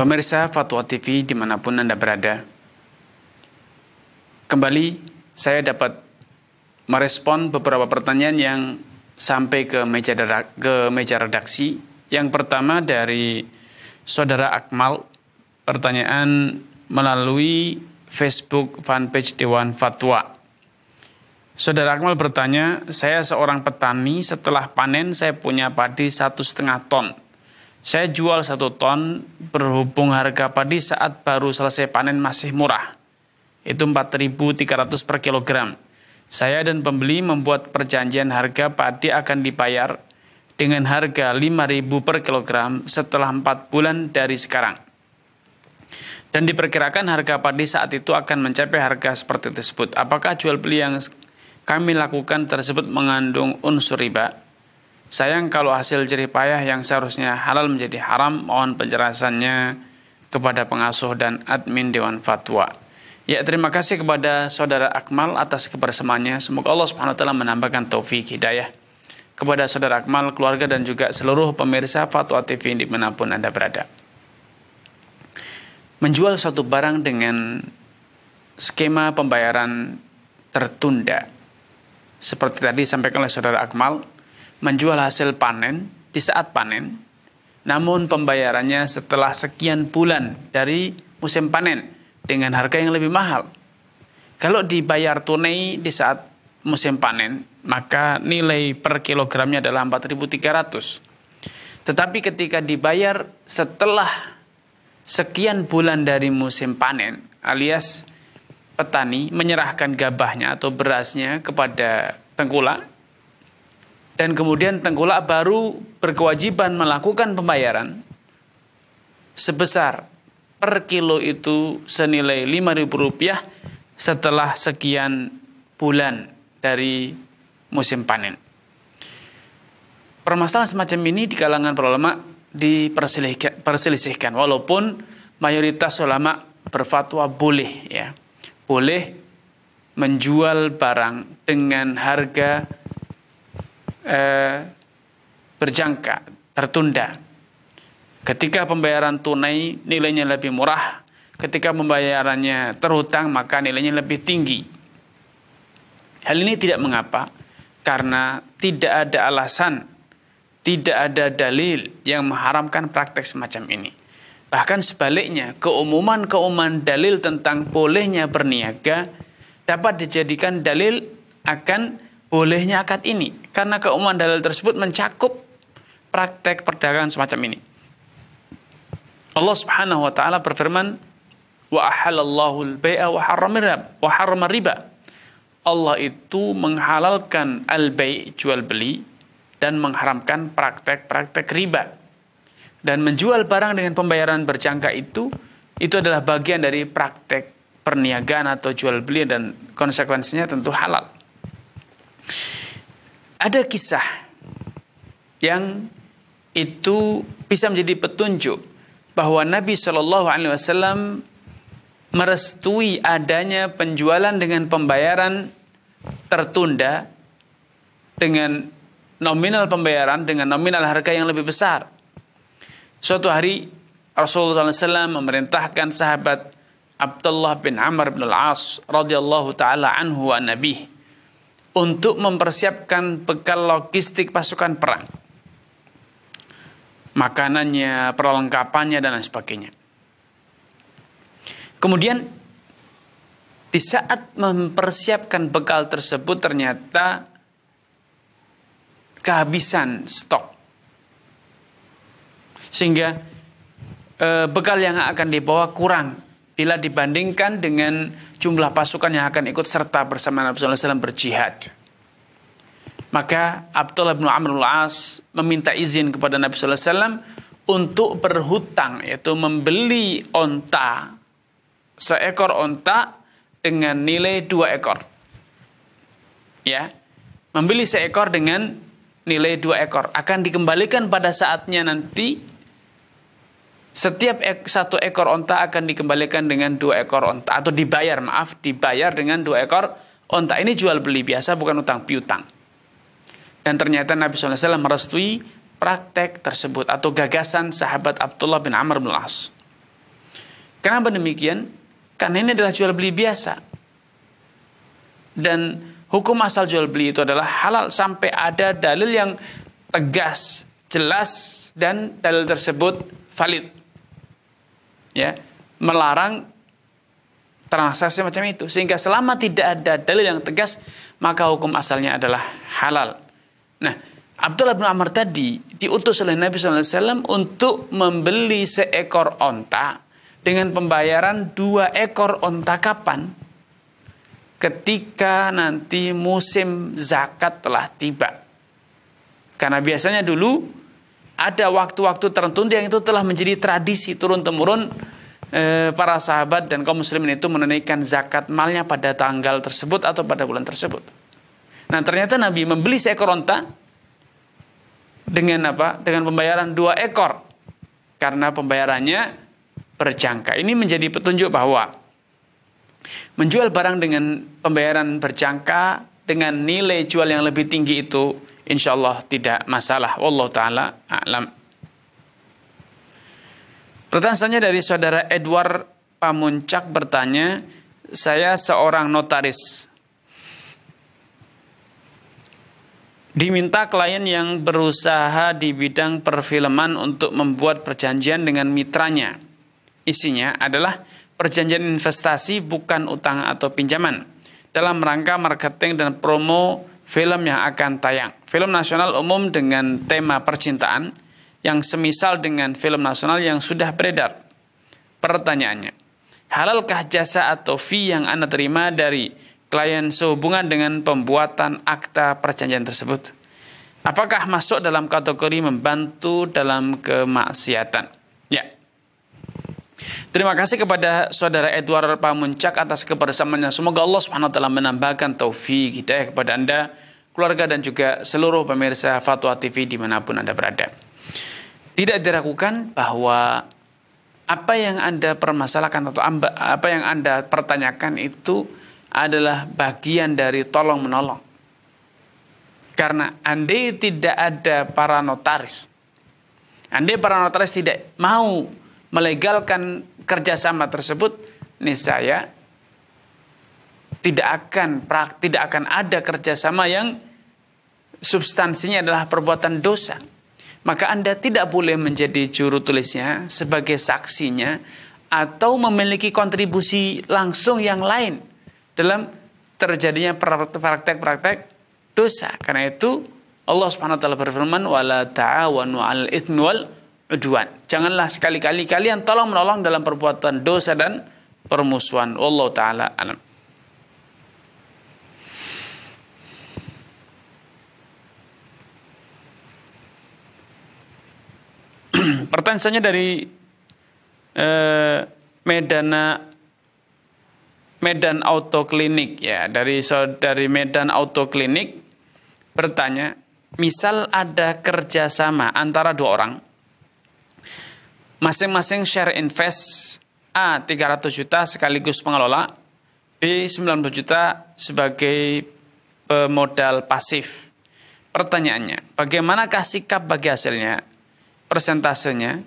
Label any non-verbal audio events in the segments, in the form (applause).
Pemirsa Fatwa TV dimanapun Anda berada, kembali saya dapat merespon beberapa pertanyaan yang sampai ke meja, ke meja redaksi. Yang pertama dari Saudara Akmal, pertanyaan melalui Facebook fanpage Dewan Fatwa. Saudara Akmal bertanya, saya seorang petani, setelah panen saya punya padi satu setengah ton. Saya jual satu ton berhubung harga padi saat baru selesai panen masih murah. Itu 4.300 per kilogram. Saya dan pembeli membuat perjanjian harga padi akan dibayar dengan harga 5.000 per kilogram setelah 4 bulan dari sekarang. Dan diperkirakan harga padi saat itu akan mencapai harga seperti tersebut. Apakah jual beli yang kami lakukan tersebut mengandung unsur riba? Sayang kalau hasil jerih payah yang seharusnya halal menjadi haram, mohon penjelasannya kepada pengasuh dan admin Dewan Fatwa. Ya, terima kasih kepada Saudara Akmal atas kebersamaannya. Semoga Allah Subhanahu wa taala menambahkan taufik hidayah kepada Saudara Akmal, keluarga dan juga seluruh pemirsa Fatwa TV dimanapun Anda berada. Menjual suatu barang dengan skema pembayaran tertunda. Seperti tadi sampaikan oleh Saudara Akmal, menjual hasil panen di saat panen, namun pembayarannya setelah sekian bulan dari musim panen dengan harga yang lebih mahal. Kalau dibayar tunai di saat musim panen, maka nilai per kilogramnya adalah 4.300. Tetapi ketika dibayar setelah sekian bulan dari musim panen, alias petani menyerahkan gabahnya atau berasnya kepada tengkulak, dan kemudian tengkulak baru berkewajiban melakukan pembayaran sebesar per kilo itu senilai rp rupiah setelah sekian bulan dari musim panen. Permasalahan semacam ini di kalangan para ulama diperselisihkan walaupun mayoritas ulama berfatwa boleh ya. Boleh menjual barang dengan harga Eh, berjangka, tertunda. Ketika pembayaran tunai nilainya lebih murah, ketika pembayarannya terhutang maka nilainya lebih tinggi. Hal ini tidak mengapa karena tidak ada alasan, tidak ada dalil yang mengharamkan praktek semacam ini. Bahkan sebaliknya, keumuman-keumuman dalil tentang bolehnya berniaga dapat dijadikan dalil akan bolehnya akad ini karena keumuman dalil tersebut mencakup praktek perdagangan semacam ini. Allah Subhanahu wa taala berfirman, "Wa ahalallahu al-bai'a wa harrama riba." Allah itu menghalalkan al-bai' jual beli dan mengharamkan praktek-praktek riba. Dan menjual barang dengan pembayaran berjangka itu itu adalah bagian dari praktek perniagaan atau jual beli dan konsekuensinya tentu halal. Ada kisah yang itu bisa menjadi petunjuk bahwa Nabi Shallallahu Alaihi Wasallam merestui adanya penjualan dengan pembayaran tertunda dengan nominal pembayaran dengan nominal harga yang lebih besar. Suatu hari Rasulullah SAW memerintahkan sahabat Abdullah bin Amr bin Al-As radhiyallahu taala anhu wa nabih untuk mempersiapkan bekal logistik pasukan perang. Makanannya, perlengkapannya, dan lain sebagainya. Kemudian, di saat mempersiapkan bekal tersebut, ternyata kehabisan stok. Sehingga e, bekal yang akan dibawa kurang bila dibandingkan dengan jumlah pasukan yang akan ikut serta bersama Nabi SAW berjihad. Maka Abdullah bin Amr al-As meminta izin kepada Nabi SAW untuk berhutang, yaitu membeli onta, seekor onta dengan nilai dua ekor. Ya, membeli seekor dengan nilai dua ekor akan dikembalikan pada saatnya nanti setiap ek, satu ekor onta akan dikembalikan dengan dua ekor onta atau dibayar maaf dibayar dengan dua ekor onta ini jual beli biasa bukan utang piutang dan ternyata Nabi SAW merestui praktek tersebut atau gagasan sahabat Abdullah bin Amr bin As kenapa demikian karena ini adalah jual beli biasa dan hukum asal jual beli itu adalah halal sampai ada dalil yang tegas jelas dan dalil tersebut valid ya melarang transaksi macam itu sehingga selama tidak ada dalil yang tegas maka hukum asalnya adalah halal. Nah, Abdullah bin Amr tadi diutus oleh Nabi SAW untuk membeli seekor onta dengan pembayaran dua ekor onta kapan? Ketika nanti musim zakat telah tiba. Karena biasanya dulu ada waktu-waktu tertentu yang itu telah menjadi tradisi turun-temurun eh, para sahabat dan kaum muslimin itu menunaikan zakat malnya pada tanggal tersebut atau pada bulan tersebut. Nah, ternyata Nabi membeli seekor onta dengan apa? Dengan pembayaran dua ekor. Karena pembayarannya berjangka. Ini menjadi petunjuk bahwa menjual barang dengan pembayaran berjangka dengan nilai jual yang lebih tinggi itu insyaallah tidak masalah. Allah taala a'lam. Pertanyaannya dari saudara Edward Pamuncak bertanya, saya seorang notaris. Diminta klien yang berusaha di bidang perfilman untuk membuat perjanjian dengan mitranya. Isinya adalah perjanjian investasi bukan utang atau pinjaman dalam rangka marketing dan promo film yang akan tayang. Film nasional umum dengan tema percintaan yang semisal dengan film nasional yang sudah beredar. Pertanyaannya, halalkah jasa atau fee yang Anda terima dari klien sehubungan dengan pembuatan akta perjanjian tersebut? Apakah masuk dalam kategori membantu dalam kemaksiatan? Ya, Terima kasih kepada saudara Edward Pamuncak atas kebersamaannya. Semoga Allah SWT menambahkan taufik hidayah kepada Anda, keluarga dan juga seluruh pemirsa Fatwa TV dimanapun Anda berada. Tidak diragukan bahwa apa yang Anda permasalahkan atau apa yang Anda pertanyakan itu adalah bagian dari tolong menolong. Karena andai tidak ada para notaris, andai para notaris tidak mau melegalkan kerjasama tersebut, nih saya tidak akan prak, tidak akan ada kerjasama yang substansinya adalah perbuatan dosa. Maka Anda tidak boleh menjadi juru tulisnya sebagai saksinya atau memiliki kontribusi langsung yang lain dalam terjadinya praktek-praktek dosa. Karena itu Allah Subhanahu wa taala berfirman wala ta'awanu 'alal itsmi wal uduan. Janganlah sekali-kali kalian tolong menolong dalam perbuatan dosa dan permusuhan. Allah taala alam. (clears throat) Pertanyaannya dari eh, Medana Medan Auto Klinik ya dari dari Medan Auto Klinik bertanya misal ada kerjasama antara dua orang Masing-masing share invest A 300 juta sekaligus pengelola, B 90 juta sebagai e, modal pasif. Pertanyaannya, bagaimanakah sikap bagi hasilnya? Persentasenya,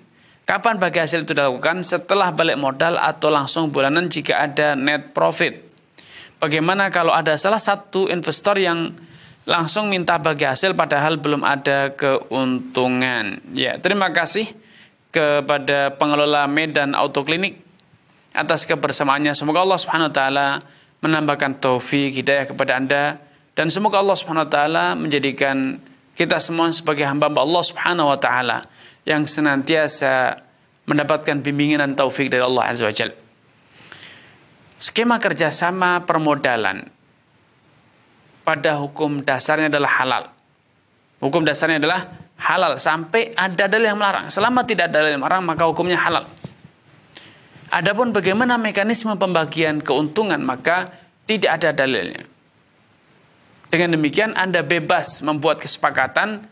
kapan bagi hasil itu dilakukan? Setelah balik modal atau langsung bulanan jika ada net profit? Bagaimana kalau ada salah satu investor yang langsung minta bagi hasil padahal belum ada keuntungan? Ya, terima kasih kepada pengelola Medan Auto Klinik atas kebersamaannya. Semoga Allah Subhanahu wa taala menambahkan taufik hidayah kepada Anda dan semoga Allah Subhanahu wa taala menjadikan kita semua sebagai hamba Allah Subhanahu wa taala yang senantiasa mendapatkan bimbingan dan taufik dari Allah Azza wa Skema kerjasama permodalan pada hukum dasarnya adalah halal. Hukum dasarnya adalah halal sampai ada dalil yang melarang. Selama tidak ada dalil yang melarang maka hukumnya halal. Adapun bagaimana mekanisme pembagian keuntungan maka tidak ada dalilnya. Dengan demikian Anda bebas membuat kesepakatan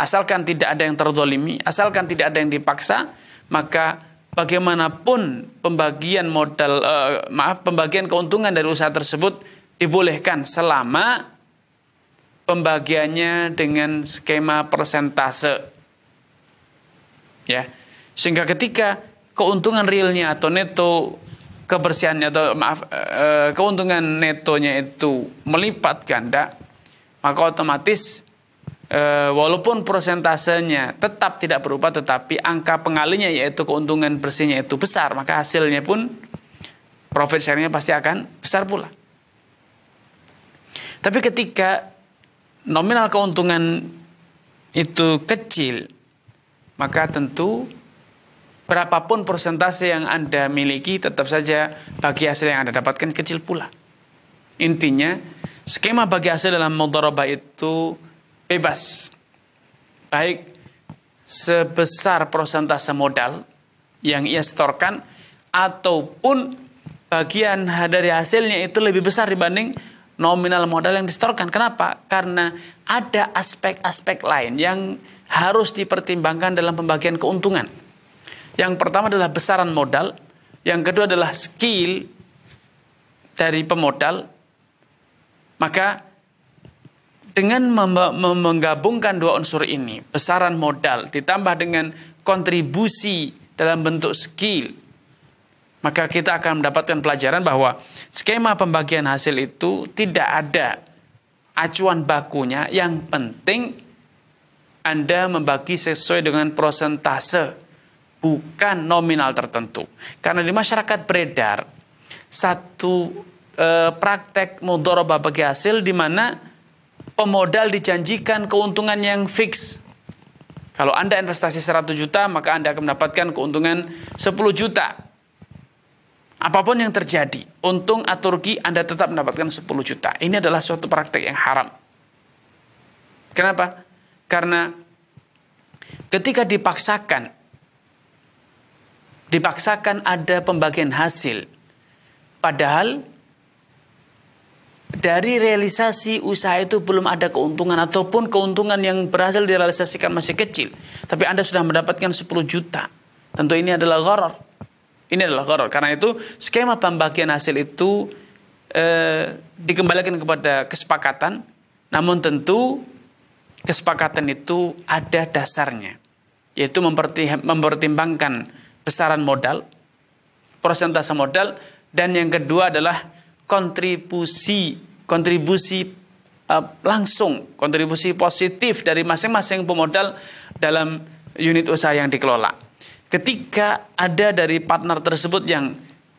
asalkan tidak ada yang terdolimi, asalkan tidak ada yang dipaksa, maka bagaimanapun pembagian modal uh, maaf pembagian keuntungan dari usaha tersebut dibolehkan selama pembagiannya dengan skema persentase. Ya. Sehingga ketika keuntungan realnya atau neto kebersihannya atau maaf eh, keuntungan netonya itu melipat ganda, maka otomatis eh, walaupun persentasenya tetap tidak berubah tetapi angka pengalinya yaitu keuntungan bersihnya itu besar, maka hasilnya pun profit sharingnya pasti akan besar pula. Tapi ketika nominal keuntungan itu kecil, maka tentu berapapun persentase yang Anda miliki tetap saja bagi hasil yang Anda dapatkan kecil pula. Intinya, skema bagi hasil dalam mudharabah itu bebas. Baik sebesar persentase modal yang ia setorkan ataupun bagian dari hasilnya itu lebih besar dibanding nominal modal yang disetorkan. Kenapa? Karena ada aspek-aspek lain yang harus dipertimbangkan dalam pembagian keuntungan. Yang pertama adalah besaran modal, yang kedua adalah skill dari pemodal. Maka dengan menggabungkan dua unsur ini, besaran modal ditambah dengan kontribusi dalam bentuk skill maka kita akan mendapatkan pelajaran bahwa skema pembagian hasil itu tidak ada acuan bakunya. Yang penting Anda membagi sesuai dengan prosentase, bukan nominal tertentu. Karena di masyarakat beredar satu e, praktek mudoroba bagi hasil di mana pemodal dijanjikan keuntungan yang fix. Kalau Anda investasi 100 juta, maka Anda akan mendapatkan keuntungan 10 juta Apapun yang terjadi, untung atau rugi Anda tetap mendapatkan 10 juta. Ini adalah suatu praktek yang haram. Kenapa? Karena ketika dipaksakan dipaksakan ada pembagian hasil. Padahal dari realisasi usaha itu belum ada keuntungan ataupun keuntungan yang berhasil direalisasikan masih kecil. Tapi Anda sudah mendapatkan 10 juta. Tentu ini adalah gharar. Ini adalah gharar. Karena itu skema pembagian hasil itu eh, dikembalikan kepada kesepakatan. Namun tentu kesepakatan itu ada dasarnya. Yaitu mempertimbangkan besaran modal, persentase modal, dan yang kedua adalah kontribusi kontribusi eh, langsung, kontribusi positif dari masing-masing pemodal dalam unit usaha yang dikelola ketika ada dari partner tersebut yang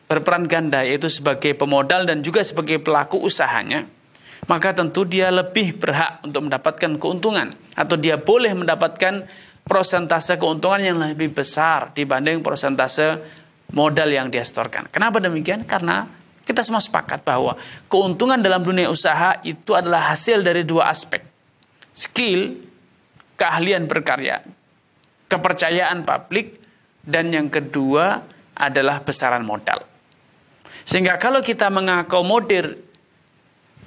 berperan ganda yaitu sebagai pemodal dan juga sebagai pelaku usahanya, maka tentu dia lebih berhak untuk mendapatkan keuntungan atau dia boleh mendapatkan prosentase keuntungan yang lebih besar dibanding prosentase modal yang dia setorkan. Kenapa demikian? Karena kita semua sepakat bahwa keuntungan dalam dunia usaha itu adalah hasil dari dua aspek. Skill, keahlian berkarya, kepercayaan publik, dan yang kedua adalah besaran modal. Sehingga kalau kita mengakomodir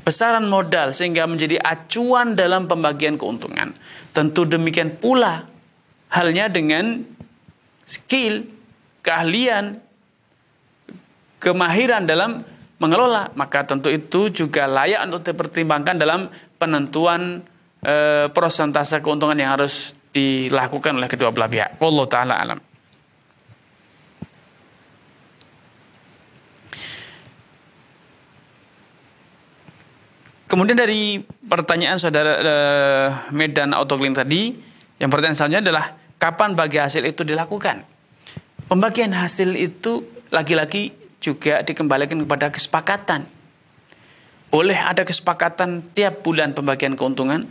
besaran modal sehingga menjadi acuan dalam pembagian keuntungan, tentu demikian pula halnya dengan skill, keahlian, kemahiran dalam mengelola, maka tentu itu juga layak untuk dipertimbangkan dalam penentuan e, prosentase keuntungan yang harus dilakukan oleh kedua belah pihak. Wallahu taala alam. Kemudian dari pertanyaan saudara uh, Medan Autoklaim tadi, yang pertanyaan selanjutnya adalah kapan bagi hasil itu dilakukan? Pembagian hasil itu lagi-lagi juga dikembalikan kepada kesepakatan. Boleh ada kesepakatan tiap bulan pembagian keuntungan,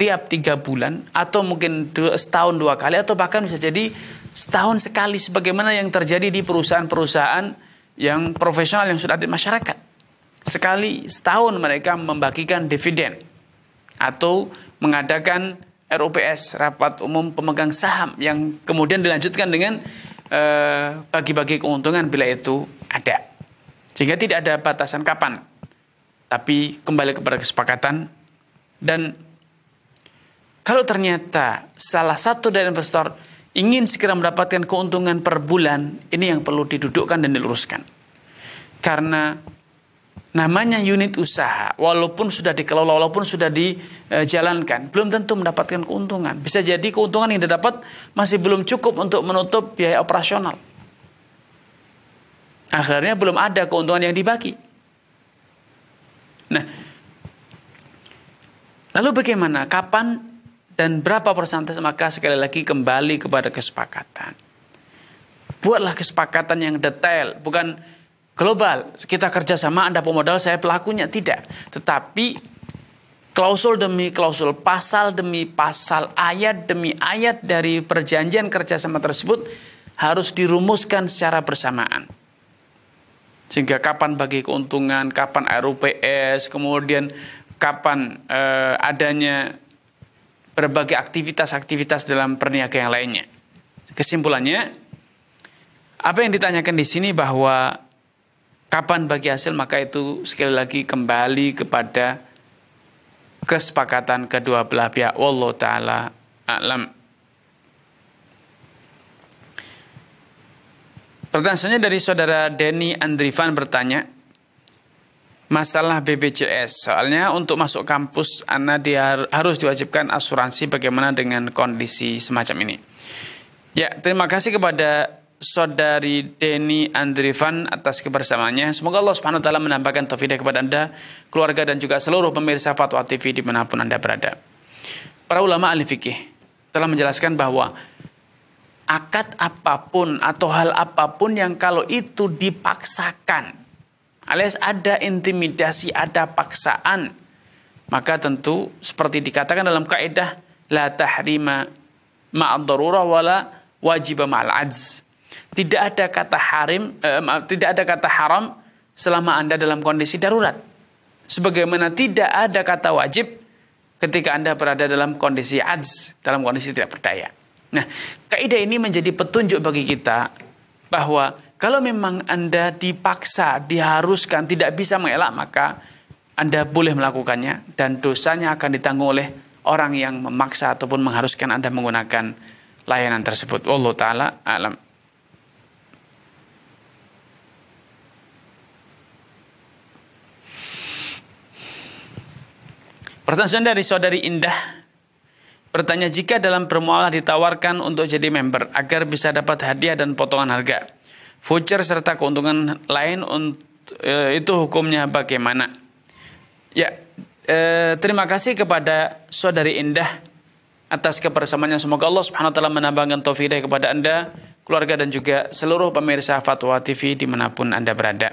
tiap tiga bulan, atau mungkin dua, setahun dua kali, atau bahkan bisa jadi setahun sekali, sebagaimana yang terjadi di perusahaan-perusahaan yang profesional yang sudah ada di masyarakat sekali setahun mereka membagikan dividen atau mengadakan RUPS rapat umum pemegang saham yang kemudian dilanjutkan dengan eh, bagi-bagi eh, keuntungan bila itu ada. Sehingga tidak ada batasan kapan. Tapi kembali kepada kesepakatan dan kalau ternyata salah satu dari investor ingin segera mendapatkan keuntungan per bulan, ini yang perlu didudukkan dan diluruskan. Karena namanya unit usaha walaupun sudah dikelola walaupun sudah dijalankan eh, belum tentu mendapatkan keuntungan bisa jadi keuntungan yang didapat masih belum cukup untuk menutup biaya operasional akhirnya belum ada keuntungan yang dibagi nah lalu bagaimana kapan dan berapa persentase maka sekali lagi kembali kepada kesepakatan buatlah kesepakatan yang detail bukan global. Kita kerjasama, Anda pemodal, saya pelakunya. Tidak. Tetapi klausul demi klausul, pasal demi pasal, ayat demi ayat dari perjanjian kerjasama tersebut harus dirumuskan secara bersamaan. Sehingga kapan bagi keuntungan, kapan RUPS, kemudian kapan eh, adanya berbagai aktivitas-aktivitas dalam perniagaan lainnya. Kesimpulannya, apa yang ditanyakan di sini bahwa Kapan bagi hasil maka itu sekali lagi kembali kepada kesepakatan kedua belah pihak. Allah taala alam. Pertanyaannya dari saudara Denny Andrivan bertanya, masalah BPJS. Soalnya untuk masuk kampus, anak dia harus diwajibkan asuransi bagaimana dengan kondisi semacam ini. Ya, terima kasih kepada saudari Denny Andrivan atas kebersamaannya. Semoga Allah Subhanahu wa taala menambahkan taufiknya kepada Anda, keluarga dan juga seluruh pemirsa Fatwa TV di manapun Anda berada. Para ulama ahli fikih telah menjelaskan bahwa akad apapun atau hal apapun yang kalau itu dipaksakan alias ada intimidasi, ada paksaan, maka tentu seperti dikatakan dalam kaidah la tahrima ma'ad darurah wala wajib ma'al ajz. Tidak ada kata harim, eh, maaf, tidak ada kata haram selama Anda dalam kondisi darurat. Sebagaimana tidak ada kata wajib ketika Anda berada dalam kondisi adz, dalam kondisi tidak berdaya. Nah, kaidah ini menjadi petunjuk bagi kita bahwa kalau memang Anda dipaksa, diharuskan, tidak bisa mengelak, maka Anda boleh melakukannya dan dosanya akan ditanggung oleh orang yang memaksa ataupun mengharuskan Anda menggunakan layanan tersebut. Allah Ta'ala alam. Pertanyaan dari saudari Indah. Bertanya jika dalam permualah ditawarkan untuk jadi member agar bisa dapat hadiah dan potongan harga. Voucher serta keuntungan lain eh, itu hukumnya bagaimana? Ya, eh, terima kasih kepada saudari Indah atas yang Semoga Allah Subhanahu wa taala menambahkan taufik kepada Anda, keluarga dan juga seluruh pemirsa Fatwa TV dimanapun Anda berada.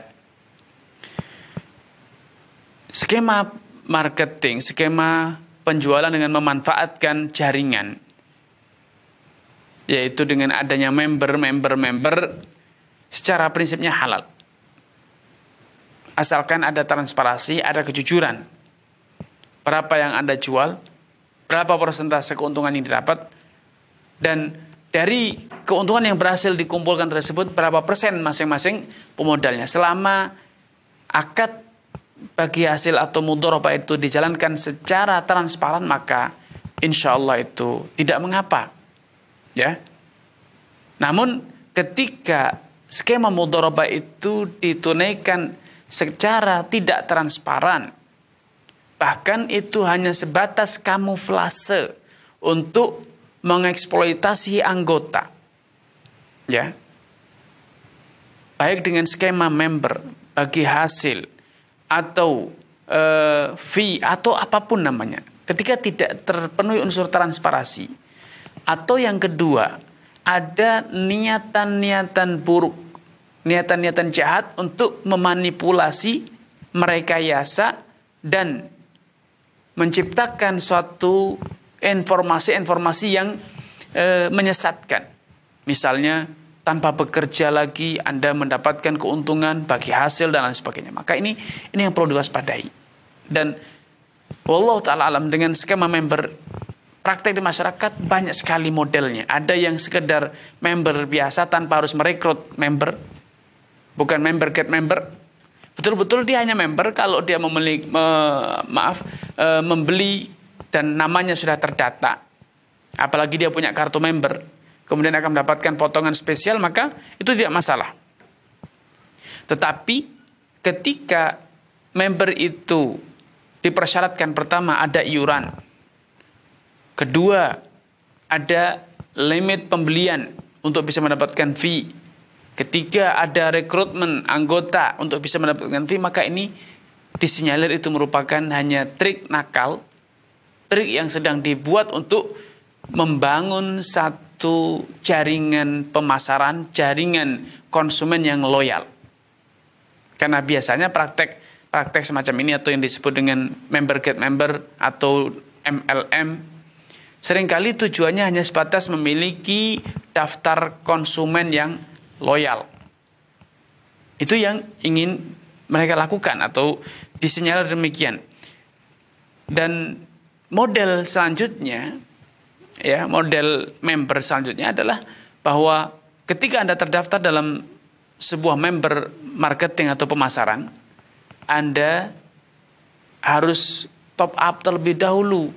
Skema marketing, skema penjualan dengan memanfaatkan jaringan. Yaitu dengan adanya member, member, member secara prinsipnya halal. Asalkan ada transparansi, ada kejujuran. Berapa yang Anda jual, berapa persentase keuntungan yang didapat, dan dari keuntungan yang berhasil dikumpulkan tersebut berapa persen masing-masing pemodalnya selama akad bagi hasil atau mudorobah itu dijalankan secara transparan maka insya Allah itu tidak mengapa. Ya. Namun ketika skema mudorobah itu ditunaikan secara tidak transparan, bahkan itu hanya sebatas kamuflase untuk mengeksploitasi anggota. Ya. Baik dengan skema member bagi hasil atau uh, fee atau apapun namanya ketika tidak terpenuhi unsur transparansi atau yang kedua ada niatan-niatan buruk niatan-niatan jahat untuk memanipulasi mereka yasa dan menciptakan suatu informasi-informasi yang e, menyesatkan misalnya tanpa bekerja lagi Anda mendapatkan keuntungan bagi hasil dan lain sebagainya. Maka ini ini yang perlu diwaspadai. Dan Allah taala alam dengan skema member praktek di masyarakat banyak sekali modelnya. Ada yang sekedar member biasa tanpa harus merekrut member. Bukan member get member. Betul-betul dia hanya member kalau dia memiliki me, maaf e, membeli dan namanya sudah terdata. Apalagi dia punya kartu member kemudian akan mendapatkan potongan spesial, maka itu tidak masalah. Tetapi ketika member itu dipersyaratkan pertama ada iuran, kedua ada limit pembelian untuk bisa mendapatkan fee, ketiga ada rekrutmen anggota untuk bisa mendapatkan fee, maka ini disinyalir itu merupakan hanya trik nakal, trik yang sedang dibuat untuk membangun satu satu jaringan pemasaran, jaringan konsumen yang loyal. Karena biasanya praktek praktek semacam ini atau yang disebut dengan member get member atau MLM seringkali tujuannya hanya sebatas memiliki daftar konsumen yang loyal. Itu yang ingin mereka lakukan atau disinyalir demikian. Dan model selanjutnya ya model member selanjutnya adalah bahwa ketika Anda terdaftar dalam sebuah member marketing atau pemasaran, Anda harus top up terlebih dahulu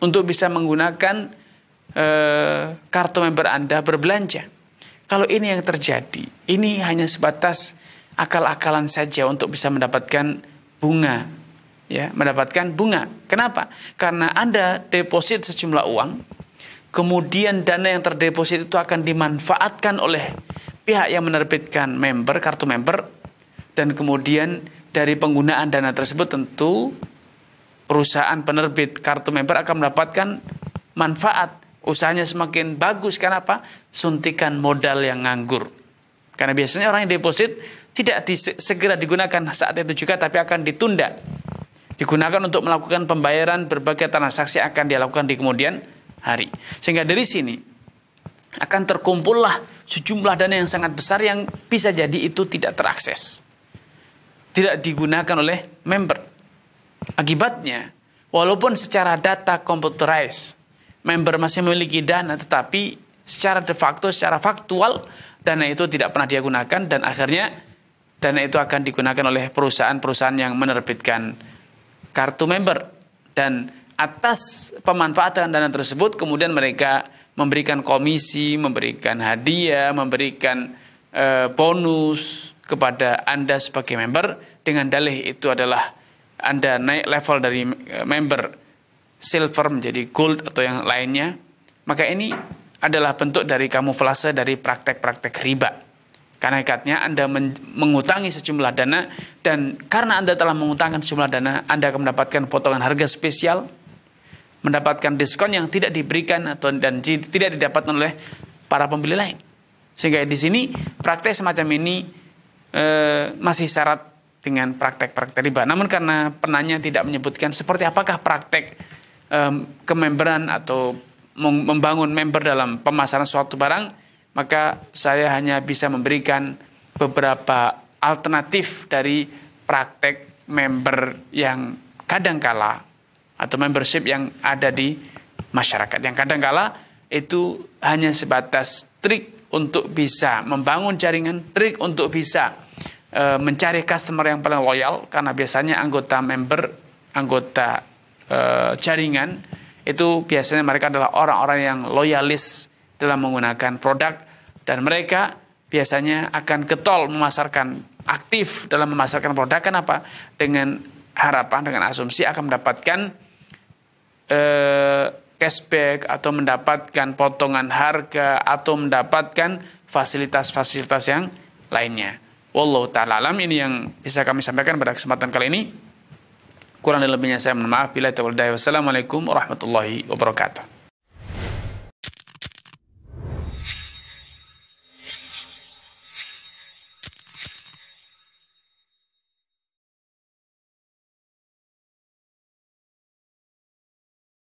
untuk bisa menggunakan e, kartu member Anda berbelanja. Kalau ini yang terjadi, ini hanya sebatas akal-akalan saja untuk bisa mendapatkan bunga, ya, mendapatkan bunga. Kenapa? Karena Anda deposit sejumlah uang kemudian dana yang terdeposit itu akan dimanfaatkan oleh pihak yang menerbitkan member kartu member dan kemudian dari penggunaan dana tersebut tentu perusahaan penerbit kartu member akan mendapatkan manfaat usahanya semakin bagus karena apa suntikan modal yang nganggur karena biasanya orang yang deposit tidak segera digunakan saat itu juga tapi akan ditunda digunakan untuk melakukan pembayaran berbagai transaksi akan dilakukan di kemudian hari. Sehingga dari sini akan terkumpullah sejumlah dana yang sangat besar yang bisa jadi itu tidak terakses. Tidak digunakan oleh member. Akibatnya, walaupun secara data computerized, member masih memiliki dana tetapi secara de facto, secara faktual, dana itu tidak pernah dia gunakan dan akhirnya dana itu akan digunakan oleh perusahaan-perusahaan yang menerbitkan kartu member dan atas pemanfaatan dana tersebut kemudian mereka memberikan komisi, memberikan hadiah, memberikan e, bonus kepada Anda sebagai member dengan dalih itu adalah Anda naik level dari eh, member silver menjadi gold atau yang lainnya. Maka ini adalah bentuk dari kamuflase dari praktek-praktek riba. Karena ikatnya Anda mengutangi sejumlah dana dan karena Anda telah mengutangkan sejumlah dana, Anda akan mendapatkan potongan harga spesial mendapatkan diskon yang tidak diberikan atau dan tidak didapatkan oleh para pembeli lain. Sehingga di sini praktek semacam ini e, masih syarat dengan praktek-praktek riba. Namun karena penanya tidak menyebutkan seperti apakah praktek e, kememberan atau membangun member dalam pemasaran suatu barang, maka saya hanya bisa memberikan beberapa alternatif dari praktek member yang kadangkala atau membership yang ada di masyarakat yang kadangkala itu hanya sebatas trik untuk bisa membangun jaringan, trik untuk bisa e, mencari customer yang paling loyal karena biasanya anggota member, anggota e, jaringan itu biasanya mereka adalah orang-orang yang loyalis dalam menggunakan produk dan mereka biasanya akan ketol memasarkan aktif dalam memasarkan produk kenapa dengan harapan dengan asumsi akan mendapatkan eh, cashback atau mendapatkan potongan harga atau mendapatkan fasilitas-fasilitas yang lainnya. Wallahu ta'ala alam ini yang bisa kami sampaikan pada kesempatan kali ini. Kurang dan lebihnya saya mohon maaf. Bila itu Wassalamualaikum warahmatullahi wabarakatuh.